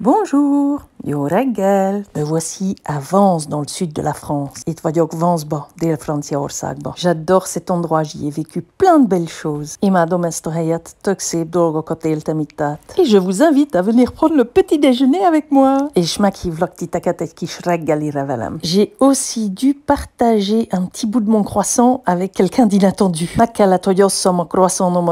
Bonjour Yo reggel! Me voici à Vence, dans le sud de la France. Et Vence vagyok Vanceba, dél Franciaországban. J'adore cet endroit, j'y ai vécu plein de belles choses. Et ma Et je vous invite à venir prendre le petit déjeuner avec moi. Et qui J'ai aussi dû partager un petit bout de mon croissant avec quelqu'un d'inattendu. croissant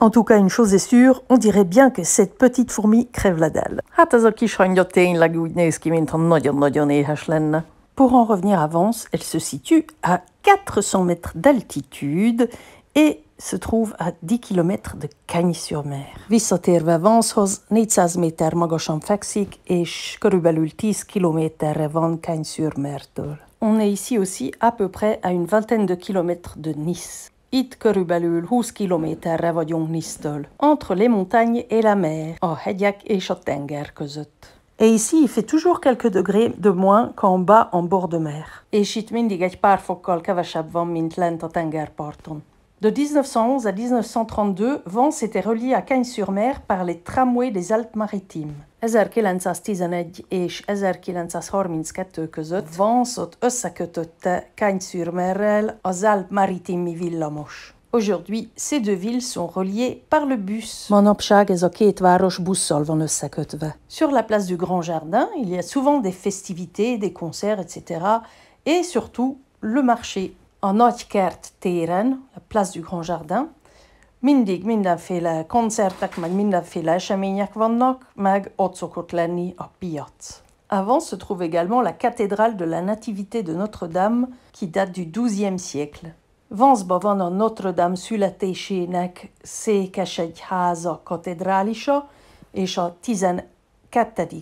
En tout cas, une chose est sûre, on dirait bien que cette petite fourmi crève la dalle. Hát ez a kis hangya tényleg úgy néz ki, mintha nagyon-nagyon éhes lenne. Pour en revenir à Vence, elle se situe à 400 mètres d'altitude et se trouve à 10 km de Cagny-sur-Mer. Visszatérve Vence, 400 méter magasan fekszik, és körülbelül 10 kilométerre van Cagny-sur-Mertől. On est ici aussi à peu près à une vingtaine de kilomètres de Nice. Itt körülbelül 20 kilométerre vagyunk Nisztől, entre les montagnes et la mer, a hegyek és a tenger között. Et ici, il fait toujours quelques degrés de moins qu'en bas en bord de mer. És itt mindig egy pár fokkal kevesebb van, mint lent a tengerparton. De 1911 à 1932, Vence était reliée à Cagnes-sur-Mer par les tramways des Alpes-Maritimes. cagnes sur alpes Aujourd'hui, ces deux villes sont reliées par le bus. Sur la place du Grand Jardin, il y a souvent des festivités, des concerts, etc. Et surtout, le marché a Nagykert téren, a Place du Grand Jardin, mindig mindenféle koncertek, meg mindenféle események vannak, meg ott szokott lenni a piac. Avant se trouve également la cathédrale de la Nativité de Notre-Dame, qui date du XIIe siècle. Vancba van a Notre-Dame születésének székes egy katedrálisa, és a 12.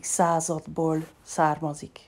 századból származik.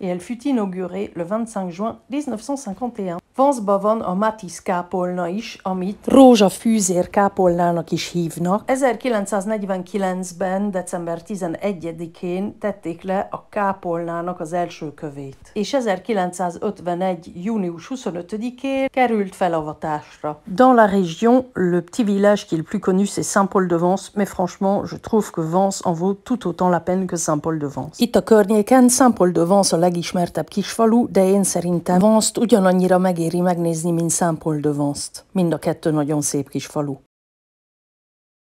et elle fut inaugurée le 25 juin 1951. Vence-Bavonne a Matisse kápolna is, amit rózsafűzér kápolnának is hívnak. 1949-ben, december 11-én tették le a kápolnának az első kövét, és 1951. június 25-én került felavatásra. Dans la région, le petit village qui est le plus connu, c'est Saint-Paul-de-Vence, mais franchement, je trouve que Vence en vaut tout autant la peine que Saint-Paul-de-Vence. Itt a környéken Saint-Paul-de-Vence a legismertebb kisfalu, de én szerintem Vanst ugyanannyira megéri megnézni, mint Saint-Paul de Vanst. Mind a kettő nagyon szép kisfalu.